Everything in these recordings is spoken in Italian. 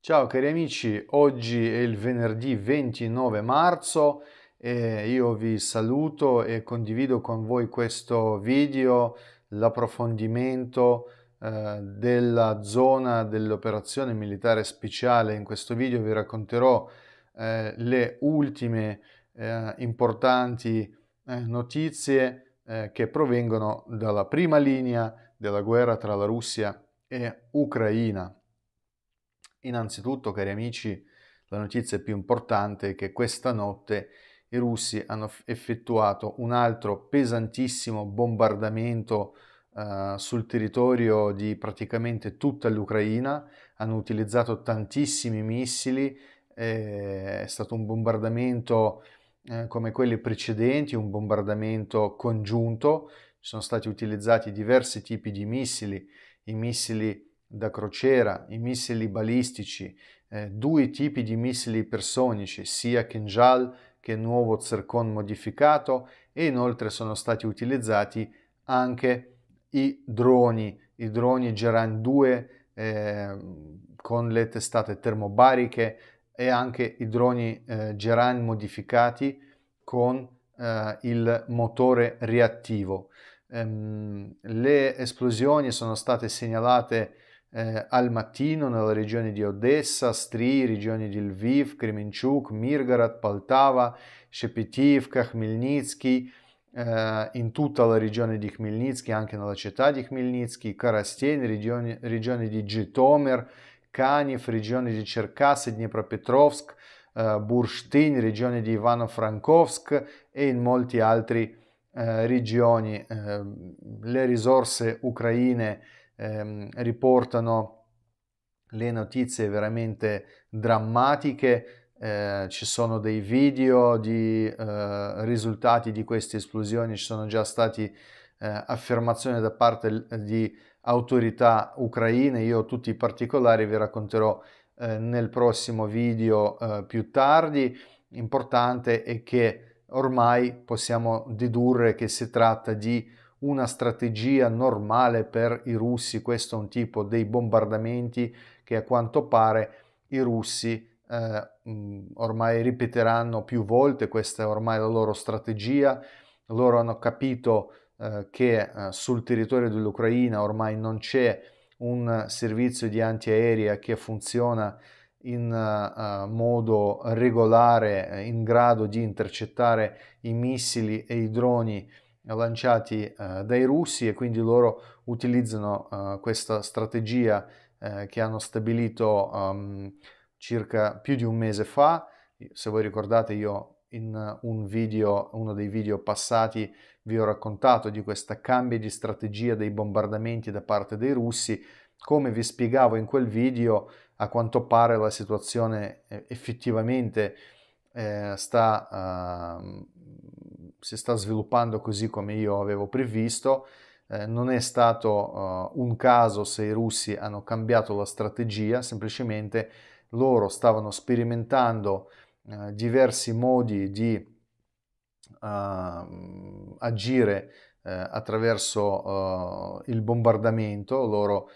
Ciao cari amici, oggi è il venerdì 29 marzo e io vi saluto e condivido con voi questo video, l'approfondimento eh, della zona dell'operazione militare speciale. In questo video vi racconterò eh, le ultime eh, importanti eh, notizie eh, che provengono dalla prima linea della guerra tra la Russia e Ucraina. Innanzitutto, cari amici, la notizia più importante è che questa notte i russi hanno effettuato un altro pesantissimo bombardamento eh, sul territorio di praticamente tutta l'Ucraina, hanno utilizzato tantissimi missili, eh, è stato un bombardamento eh, come quelli precedenti, un bombardamento congiunto, sono stati utilizzati diversi tipi di missili, i missili da crociera, i missili balistici, eh, due tipi di missili personici, sia Kinjal che nuovo Zircon modificato e inoltre sono stati utilizzati anche i droni, i droni Geran 2 eh, con le testate termobariche e anche i droni eh, Geran modificati con eh, il motore reattivo. Ehm, le esplosioni sono state segnalate eh, al mattino nella regione di Odessa, Stri, regione di Lviv, Kremenchuk, Mirgorod, Poltava, Shepetivka, Khmelnytsky, eh, in tutta la regione di Khmelnytsky, anche nella città di Khmelnytsky, Karasten, regione, regione di Jitomer, Kaniv, regione di Cherkasy, Dnipropetrovsk, eh, Burshtin, regione di Ivano-Frankovsk e in molti altri eh, regioni. Eh, le risorse ucraine ehm, riportano le notizie veramente drammatiche, eh, ci sono dei video di eh, risultati di queste esplosioni, ci sono già stati eh, affermazioni da parte di autorità ucraine, io tutti i particolari vi racconterò eh, nel prossimo video eh, più tardi, importante è che ormai possiamo dedurre che si tratta di una strategia normale per i russi, questo è un tipo dei bombardamenti che a quanto pare i russi eh, mm, ormai ripeteranno più volte, questa è ormai la loro strategia, loro hanno capito eh, che eh, sul territorio dell'Ucraina ormai non c'è un servizio di antiaerea che funziona in uh, modo regolare, eh, in grado di intercettare i missili e i droni lanciati eh, dai russi e quindi loro utilizzano eh, questa strategia eh, che hanno stabilito um, circa più di un mese fa. Se voi ricordate io in un video, uno dei video passati vi ho raccontato di questa cambio di strategia dei bombardamenti da parte dei russi. Come vi spiegavo in quel video, a quanto pare la situazione eh, effettivamente eh, sta eh, si sta sviluppando così come io avevo previsto. Eh, non è stato uh, un caso se i russi hanno cambiato la strategia, semplicemente loro stavano sperimentando uh, diversi modi di uh, agire eh, attraverso il bombardamento, loro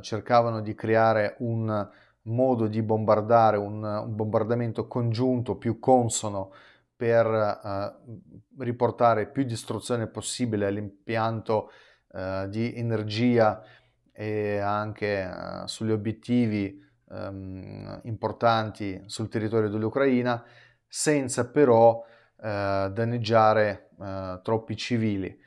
cercavano di creare un modo di bombardare, un, un bombardamento congiunto più consono per uh, riportare più distruzione possibile all'impianto uh, di energia e anche uh, sugli obiettivi um, importanti sul territorio dell'Ucraina, senza però danneggiare troppi civili.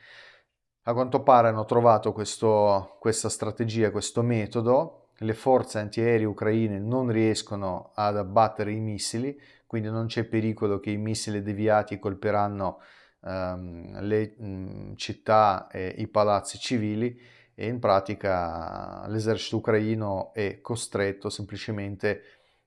A quanto pare hanno trovato questo, questa strategia, questo metodo, le forze antiaeree ucraine non riescono ad abbattere i missili, quindi non c'è pericolo che i missili deviati colperanno ehm, le mh, mm, città e i palazzi civili e in pratica l'esercito ucraino è costretto semplicemente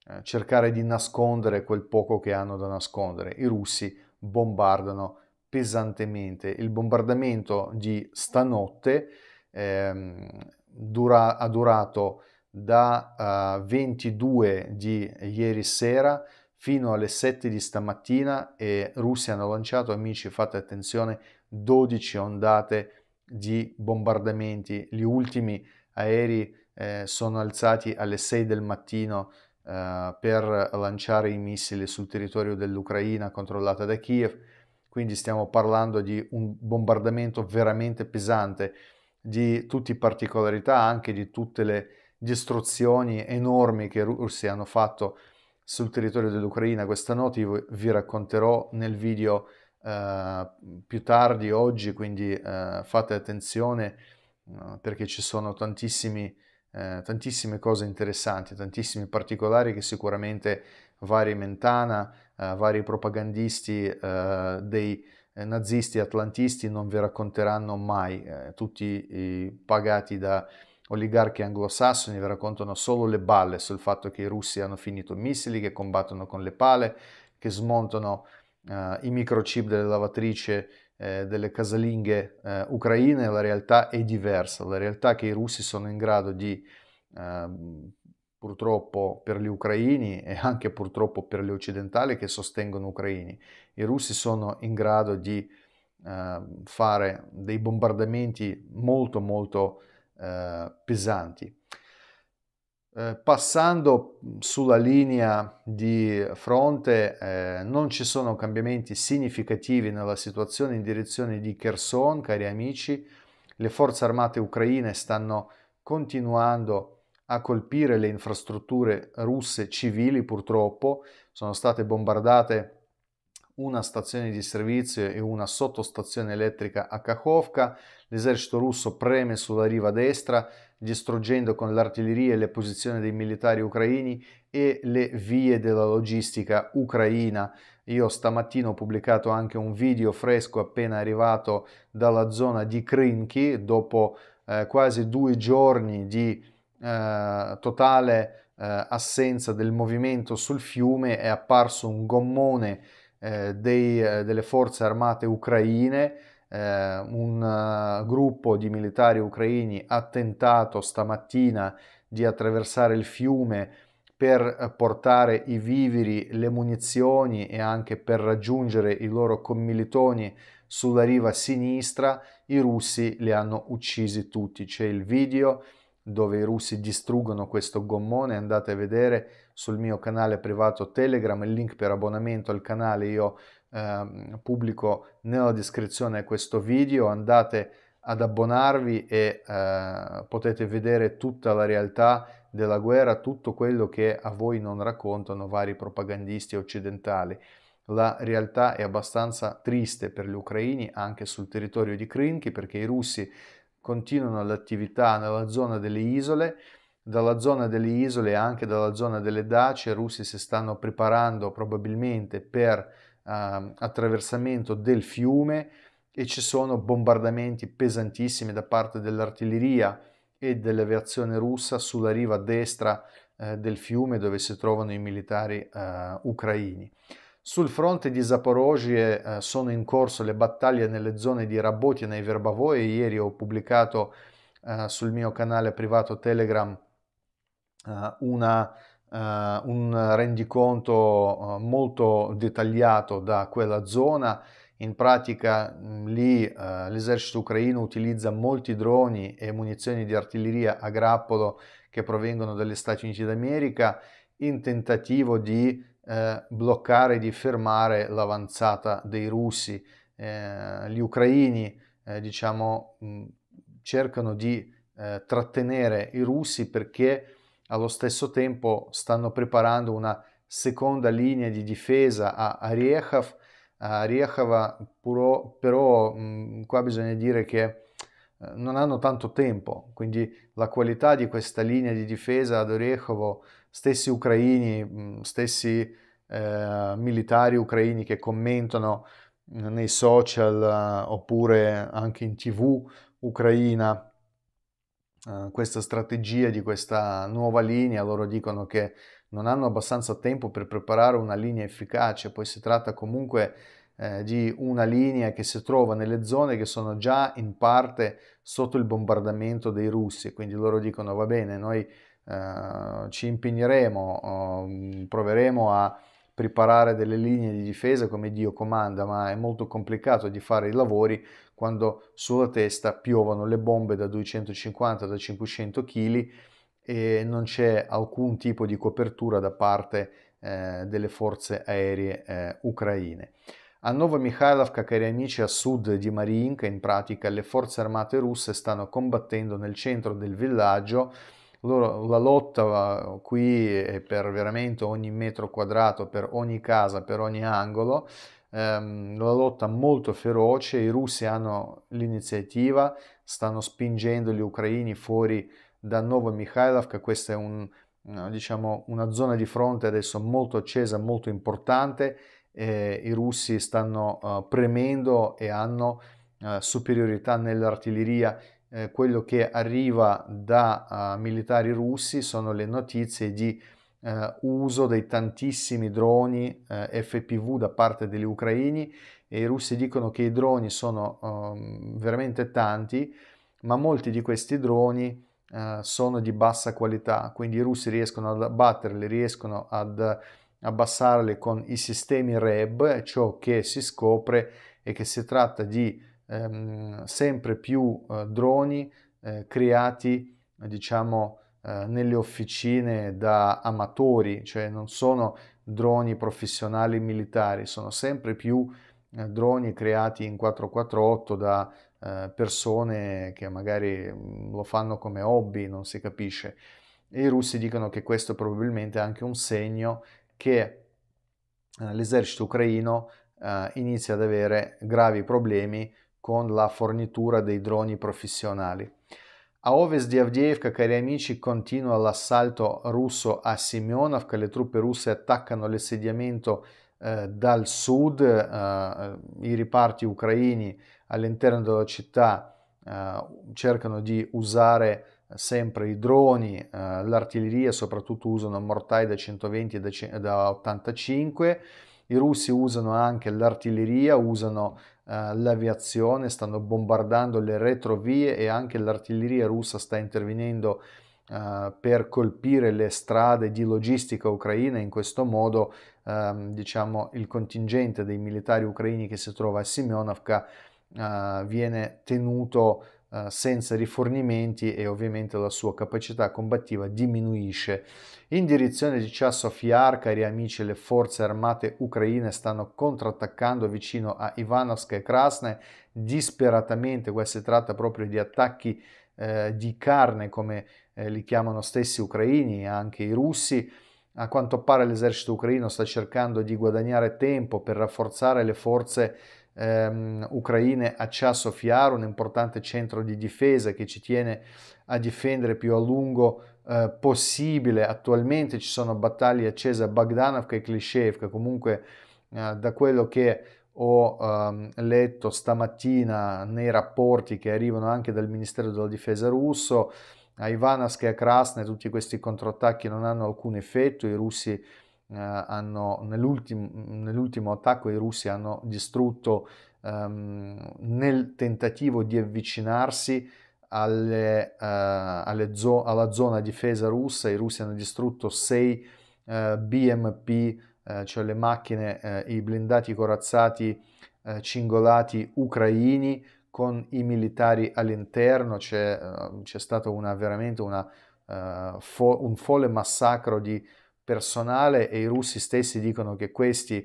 a eh, cercare di nascondere quel poco che hanno da nascondere. I russi bombardano pesantemente. Il bombardamento di stanotte ehm, dura, ha durato da uh, eh, 22 di ieri sera fino alle 7 di stamattina e russi hanno lanciato, amici fate attenzione, 12 ondate di bombardamenti, gli ultimi aerei eh, sono alzati alle 6 del mattino eh, per lanciare i missili sul territorio dell'Ucraina controllata da Kiev, quindi stiamo parlando di un bombardamento veramente pesante di tutte le particolarità, anche di tutte le distruzioni enormi che i russi hanno fatto sul territorio dell'Ucraina questa notte, vi racconterò nel video eh, più tardi oggi, quindi eh, fate attenzione eh, perché ci sono eh, tantissime cose interessanti, tantissimi particolari che sicuramente vari Mentana, eh, vari propagandisti dei nazisti atlantisti non vi racconteranno mai, tutti pagati da oligarchi anglosassoni vi raccontano solo le balle sul fatto che i russi hanno finito missili, che combattono con le pale, che smontano eh, i microchip delle lavatrici eh, delle casalinghe eh, ucraine, la realtà è diversa, la realtà è che i russi sono in grado di, ehm, purtroppo per gli ucraini e anche purtroppo per gli occidentali che sostengono ucraini, i russi sono in grado di ehm, fare dei bombardamenti molto molto eh, pesanti. Eh, passando sulla linea di fronte eh, non ci sono cambiamenti significativi nella situazione in direzione di Kherson, cari amici. Le forze armate ucraine stanno continuando a colpire le infrastrutture russe civili purtroppo, sono state bombardate una stazione di servizio e una sottostazione elettrica a Kakhovka. L'esercito russo preme sulla riva destra, distruggendo con l'artiglieria le posizioni dei militari ucraini e le vie della logistica ucraina. Io stamattina ho pubblicato anche un video fresco appena arrivato dalla zona di Krinki, dopo eh, quasi due giorni di eh, totale eh, assenza del movimento sul fiume, è apparso un gommone eh, dei, eh, delle forze armate ucraine. Eh, un uh, gruppo di militari ucraini ha tentato stamattina di attraversare il fiume per eh, portare i viveri, le munizioni e anche per raggiungere i loro commilitoni sulla riva sinistra, i russi li hanno uccisi tutti. C'è il video dove i russi distruggono questo gommone, andate a vedere sul mio canale privato Telegram il link per abbonamento al canale, io eh, pubblico nella descrizione questo video, andate ad abbonarvi e eh, potete vedere tutta la realtà della guerra, tutto quello che a voi non raccontano vari propagandisti occidentali. La realtà è abbastanza triste per gli ucraini anche sul territorio di Krinky perché i russi continuano l'attività nella zona delle isole, dalla zona delle isole e anche dalla zona delle Dacie, i russi si stanno preparando probabilmente per eh, attraversamento del fiume e ci sono bombardamenti pesantissimi da parte dell'artiglieria e dell'aviazione russa sulla riva destra eh, del fiume dove si trovano i militari eh, ucraini. Sul fronte di Zaporozhye eh, sono in corso le battaglie nelle zone di Rabotina e Verbavoe. Ieri ho pubblicato eh, sul mio canale privato Telegram eh, una, eh, un rendiconto eh, molto dettagliato da quella zona. In pratica mh, mm, lì eh, l'esercito ucraino utilizza molti droni e munizioni di artiglieria a grappolo che provengono dagli Stati Uniti d'America in tentativo di eh, bloccare di fermare l'avanzata dei russi. Eh, gli ucraini, eh, diciamo, mh, cercano di eh, trattenere i russi perché allo stesso tempo stanno preparando una seconda linea di difesa a Ariechov. A Ariechova però, però mh, qua bisogna dire che eh, non hanno tanto tempo, quindi la qualità di questa linea di difesa ad Orechovo, stessi ucraini, mm, stessi eh, militari ucraini che commentano mm, nei social eh, oppure anche in tv ucraina eh, questa strategia di questa nuova linea, loro dicono che non hanno abbastanza tempo per preparare una linea efficace, poi si tratta comunque di eh, di una linea che si trova nelle zone che sono già in parte sotto il bombardamento dei russi, quindi loro dicono va bene, noi eh, ci impegneremo, eh, proveremo a preparare delle linee di difesa come Dio comanda, ma è molto complicato di fare i lavori quando sulla testa piovono le bombe da 250 da 500 kg e non c'è alcun tipo di copertura da parte eh, delle forze aeree eh, ucraine. A Novomikhailivka cari amici, a sud di Mariinka, in pratica le forze armate russe stanno combattendo nel centro del villaggio. Loro, la lotta qui è eh, per veramente ogni metro quadrato, per ogni casa, per ogni angolo. Ehm, la lotta molto feroce, i russi hanno l'iniziativa, stanno spingendo gli ucraini fuori da Novo Novomikhailivka, questa è un, diciamo, una zona di fronte adesso molto accesa, molto importante eh, i russi stanno eh, premendo e hanno eh, superiorità nell'artiglieria. Eh, quello che arriva da eh, militari russi sono le notizie di eh, uso dei tantissimi droni FPV da parte degli ucraini e i russi dicono che i droni sono ehm, veramente tanti, ma molti di questi droni sono di bassa qualità, quindi i russi riescono ad abbatterli, riescono ad abbassarli con i sistemi REB, ciò che si scopre è che si tratta di ehm, sempre più eh, droni eh, creati, diciamo, eh, nelle officine da amatori, cioè non sono droni professionali militari, sono sempre più eh, droni creati in 448 da eh, persone che magari mm, lo fanno come hobby, non si capisce. E i russi dicono che questo è probabilmente anche un segno che eh, l'esercito ucraino eh, inizia ad avere gravi problemi con la fornitura dei droni professionali. A ovest di Avdievka, cari amici, continua l'assalto russo a Semionovka, le truppe russe attaccano l'insediamento eh, dal sud, eh, eh, i riparti ucraini all'interno della città eh, cercano di usare sempre i droni, eh, l'artiglieria soprattutto usano mortai da 120 e da, da 85, i russi usano anche l'artiglieria, usano eh, l'aviazione, stanno bombardando le retrovie e anche l'artiglieria russa sta intervenendo eh, per colpire le strade di logistica ucraina, in questo modo ehm, diciamo, il contingente dei militari ucraini che si trova a Simeonovka eh, viene tenuto eh, senza rifornimenti e ovviamente la sua capacità combattiva diminuisce. In direzione di Chasov-Yar, cari amici, le forze armate ucraine stanno contrattaccando vicino a Ivanovsk e Krasne disperatamente, qua si tratta proprio di attacchi eh, di carne come eh, li chiamano stessi ucraini e anche i russi. A quanto pare l'esercito ucraino sta cercando di guadagnare tempo per rafforzare le forze ehm, ucraine a Ciasofiaro, un importante centro di difesa che ci tiene a difendere più a lungo eh, possibile. Attualmente ci sono battaglie accese a Bagdanovka e Klishevka, comunque eh, da quello che ho ehm, letto stamattina nei rapporti che arrivano anche dal Ministero della Difesa russo, a Ivanavsk e a Krasne tutti questi controattacchi non hanno alcun effetto, i russi eh, hanno, nell'ultimo, nell'ultimo, attacco i russi hanno distrutto ehm, nel tentativo di avvicinarsi alle, eh, alle zo- alla zona difesa russa, i russi hanno distrutto 6 eh, BMP, eh, cioè le macchine, eh, i blindati corazzati eh, cingolati ucraini con i militari all'interno, c'è, c'è stato una, veramente una, fo- un folle massacro di personale e i russi stessi dicono che questi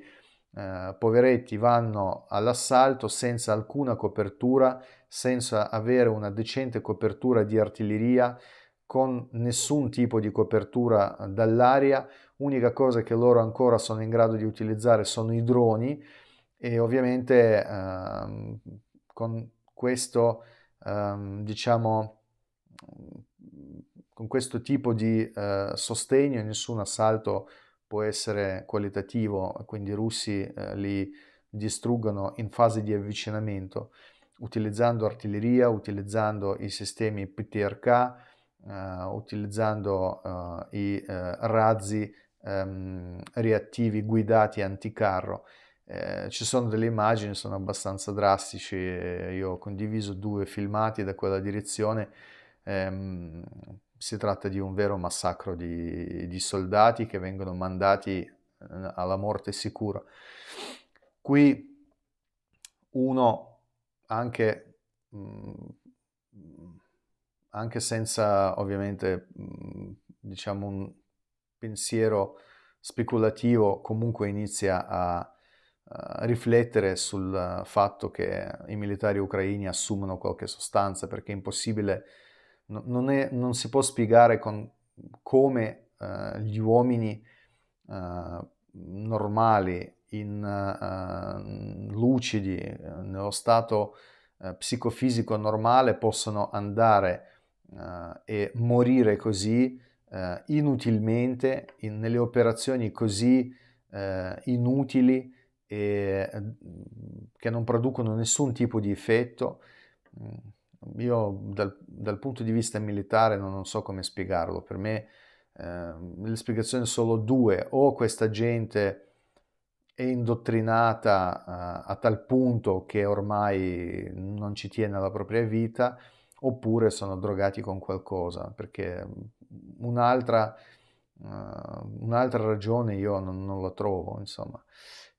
eh, poveretti vanno all'assalto senza alcuna copertura, senza avere una decente copertura di artiglieria, con nessun tipo di copertura dall'aria. Unica cosa che loro ancora sono in grado di utilizzare sono i droni e ovviamente eh, con questo eh, diciamo con questo tipo di eh, sostegno nessun assalto può essere qualitativo, quindi i russi eh, li distruggono in fase di avvicinamento utilizzando artiglieria, utilizzando i sistemi PTRK, eh, utilizzando eh, i eh, razzi ehm, reattivi guidati anticarro. Eh, ci sono delle immagini, sono abbastanza drastici, eh, io ho condiviso due filmati da quella direzione, ehm, si tratta di un vero massacro di, di soldati che vengono mandati eh, alla morte sicura. Qui uno anche, mm, anche senza ovviamente mm, diciamo un pensiero speculativo comunque inizia a, riflettere sul fatto che i militari ucraini assumono qualche sostanza perché è impossibile non, è, non, si può spiegare con, come uh, gli uomini uh, normali, in, uh, lucidi, nello stato psicofisico normale possono andare e morire così inutilmente, in, nelle operazioni così inutili e, mm, che non producono nessun tipo di effetto mm io dal, dal, punto di vista militare non, non so come spiegarlo, per me eh, le spiegazioni sono solo due, o questa gente è indottrinata eh, a tal punto che ormai non ci tiene alla propria vita, oppure sono drogati con qualcosa, perché mm, un'altra, uh, un'altra ragione io non, non, la trovo, insomma.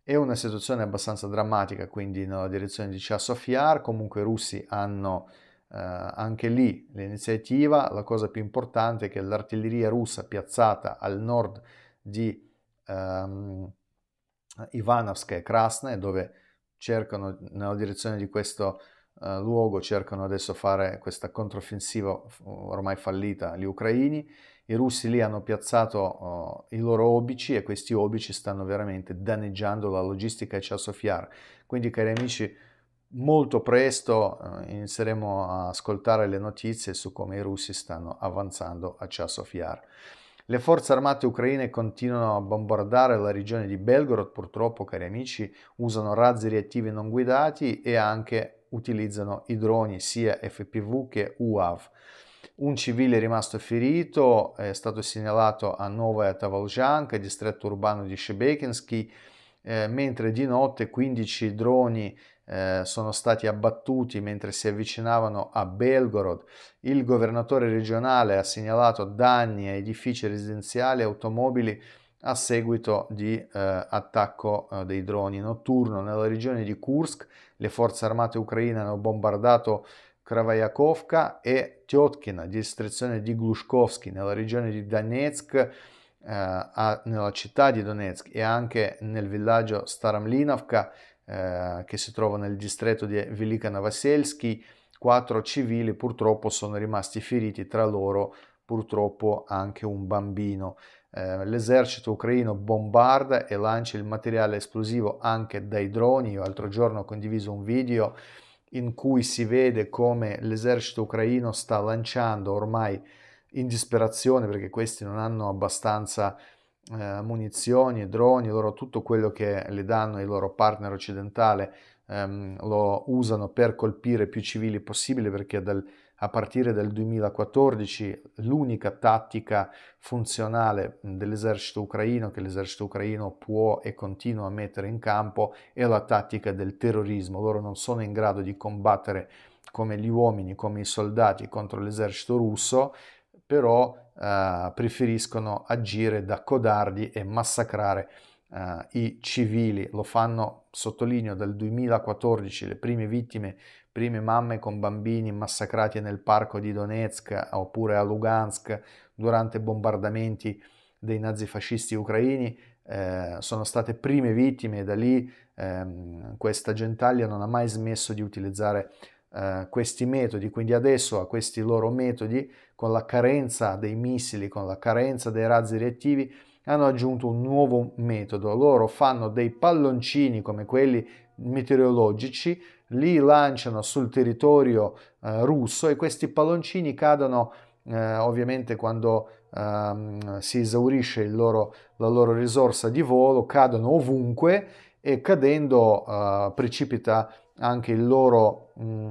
È una situazione abbastanza drammatica, quindi nella direzione di Chassov comunque i russi hanno eh, anche lì l'iniziativa, la cosa più importante è che l'artiglieria russa piazzata al nord di ehm, e Krasne, dove cercano, nella direzione di questo eh, luogo, cercano adesso fare questa controffensiva ormai fallita gli ucraini. I russi lì hanno piazzato eh, i loro obici e questi obici stanno veramente danneggiando la logistica e Chasofiar. Quindi, cari amici, molto presto eh, inizieremo a ascoltare le notizie su come i russi stanno avanzando a Chasov-Yar. Le forze armate ucraine continuano a bombardare la regione di Belgorod, purtroppo cari amici, usano razzi reattivi non guidati e anche utilizzano i droni sia FPV che UAV. Un civile è rimasto ferito, è stato segnalato a Novaya Tavaljanka, distretto urbano di Shebekinsky, eh, mentre di notte 15 droni eh, sono stati abbattuti mentre si avvicinavano a Belgorod. Il governatore regionale ha segnalato danni a edifici residenziali e automobili a seguito di eh, attacco eh, dei droni notturno. Nella regione di Kursk le forze armate ucraine hanno bombardato Kravayakovka e Tiotkina, distrazione di Glushkovsky, nella regione di Donetsk. Eh, a, nella città di Donetsk e anche nel villaggio Staramlinovka eh, che si trova nel distretto di Velika Novoselski, quattro civili purtroppo sono rimasti feriti, tra loro purtroppo anche un bambino. Eh, l'esercito ucraino bombarda e lancia il materiale esplosivo anche dai droni. Io l'altro giorno ho condiviso un video in cui si vede come l'esercito ucraino sta lanciando ormai in disperazione perché questi non hanno abbastanza eh, munizioni, droni, loro tutto quello che le danno i loro partner occidentale ehm, lo usano per colpire più civili possibile perché dal, a partire dal 2014 l'unica tattica funzionale dell'esercito ucraino che l'esercito ucraino può e continua a mettere in campo è la tattica del terrorismo. Loro non sono in grado di combattere come gli uomini, come i soldati contro l'esercito russo, però eh, preferiscono agire da codardi e massacrare eh, i civili. Lo fanno, sottolineo, dal 2014 le prime vittime, prime mamme con bambini massacrati nel parco di Donetsk oppure a Lugansk durante bombardamenti dei nazifascisti ucraini eh, sono state prime vittime e da lì ehm, questa gentaglia non ha mai smesso di utilizzare eh, questi metodi, quindi adesso a questi loro metodi con la carenza dei missili, con la carenza dei razzi reattivi, hanno aggiunto un nuovo metodo. Loro fanno dei palloncini come quelli meteorologici, li lanciano sul territorio eh, russo e questi palloncini cadono eh, ovviamente quando ehm, si esaurisce loro, la loro risorsa di volo, cadono ovunque e cadendo eh, precipita anche il loro... Mh, mm,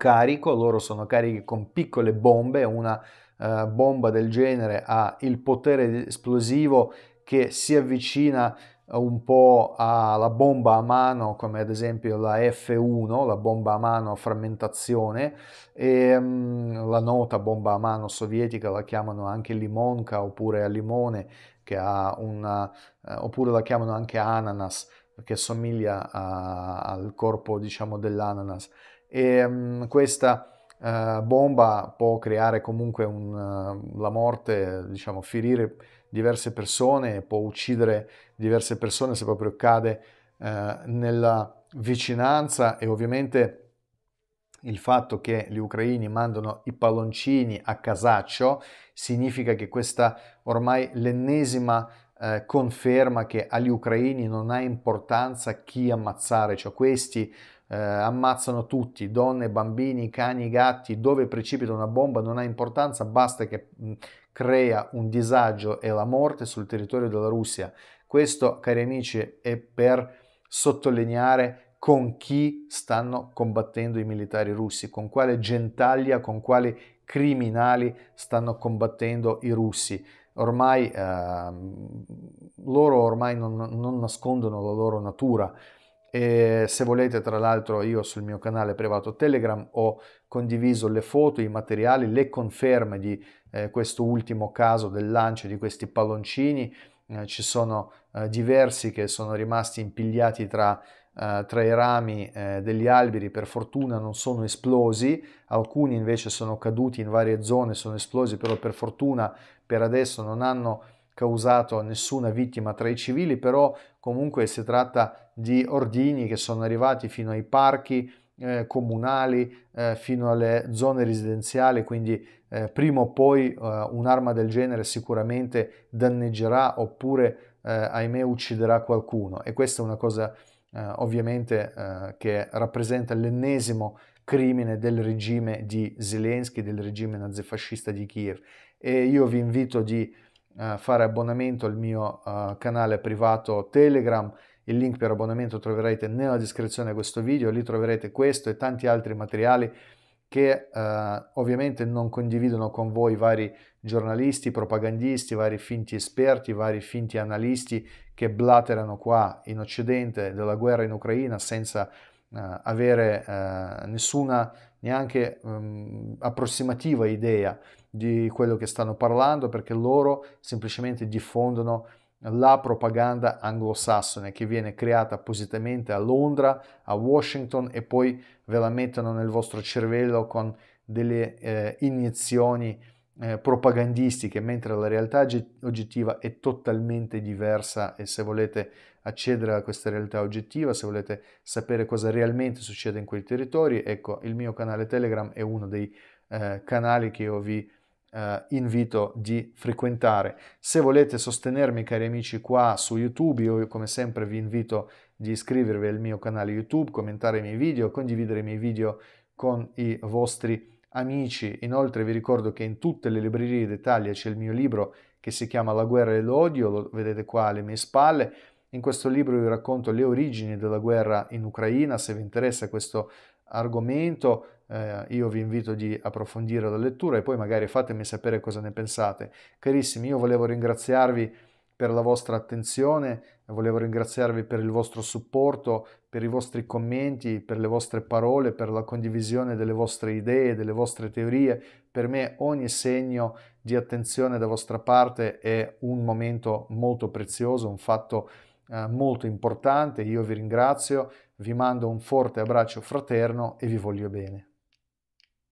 carico, loro sono carichi con piccole bombe, una eh, bomba del genere ha il potere esplosivo che si avvicina eh, un po' alla bomba a mano, come ad esempio la F1, la bomba a mano a frammentazione, e mh, mm, la nota bomba a mano sovietica la chiamano anche limonca oppure a limone, che ha una, eh, oppure la chiamano anche ananas, che somiglia a, al corpo diciamo dell'ananas e mh, mm, questa uh, bomba può creare comunque un, uh, la morte, diciamo, ferire diverse persone, può uccidere diverse persone se proprio cade uh, nella vicinanza e ovviamente il fatto che gli ucraini mandano i palloncini a casaccio significa che questa ormai l'ennesima eh, conferma che agli ucraini non ha importanza chi ammazzare, cioè questi eh, ammazzano tutti, donne, bambini, cani, gatti, dove precipita una bomba non ha importanza, basta che mh, mm, crea un disagio e la morte sul territorio della Russia. Questo, cari amici, è per sottolineare con chi stanno combattendo i militari russi, con quale gentaglia, con quali criminali stanno combattendo i russi. Ormai eh, loro ormai non, non nascondono la loro natura. E se volete, tra l'altro, io sul mio canale privato Telegram ho condiviso le foto, i materiali, le conferme di eh, questo ultimo caso del lancio di questi palloncini. Eh, ci sono eh, diversi che sono rimasti impigliati tra, eh, tra i rami eh, degli alberi, per fortuna non sono esplosi, alcuni invece sono caduti in varie zone, sono esplosi, però per fortuna per adesso non hanno causato nessuna vittima tra i civili, però comunque si tratta di ordini che sono arrivati fino ai parchi eh, comunali, eh, fino alle zone residenziali, quindi eh, prima o poi eh, un'arma del genere sicuramente danneggerà oppure eh, ahimè ucciderà qualcuno e questa è una cosa eh, ovviamente che rappresenta l'ennesimo crimine del regime di Zelensky, del regime nazifascista di Kiev e io vi invito di fare abbonamento al mio canale privato Telegram il link per abbonamento troverete nella descrizione di questo video, lì troverete questo e tanti altri materiali che eh, ovviamente non condividono con voi vari giornalisti, propagandisti, vari finti esperti, vari finti analisti che blaterano qua in Occidente della guerra in Ucraina senza eh, avere eh, nessuna neanche um, approssimativa idea di quello che stanno parlando perché loro semplicemente diffondono la propaganda anglosassone che viene creata appositamente a Londra, a Washington e poi ve la mettono nel vostro cervello con delle eh, iniezioni eh, propagandistiche, mentre la realtà oggettiva è totalmente diversa e se volete accedere a questa realtà oggettiva, se volete sapere cosa realmente succede in quei territori, ecco, il mio canale Telegram è uno dei eh, canali che io vi eh, invito di frequentare. Se volete sostenermi, cari amici, qua su YouTube, io come sempre vi invito di iscrivervi al mio canale YouTube, commentare i miei video, condividere i miei video con i vostri amici. Inoltre vi ricordo che in tutte le librerie d'Italia c'è il mio libro che si chiama La guerra e l'odio, lo vedete qua alle mie spalle. In questo libro vi racconto le origini della guerra in Ucraina, se vi interessa questo argomento eh, io vi invito di approfondire la lettura e poi magari fatemi sapere cosa ne pensate. Carissimi, io volevo ringraziarvi per la vostra attenzione, volevo ringraziarvi per il vostro supporto, per i vostri commenti, per le vostre parole, per la condivisione delle vostre idee, delle vostre teorie. Per me ogni segno di attenzione da vostra parte è un momento molto prezioso, un fatto eh, molto importante. Io vi ringrazio, vi mando un forte abbraccio fraterno e vi voglio bene.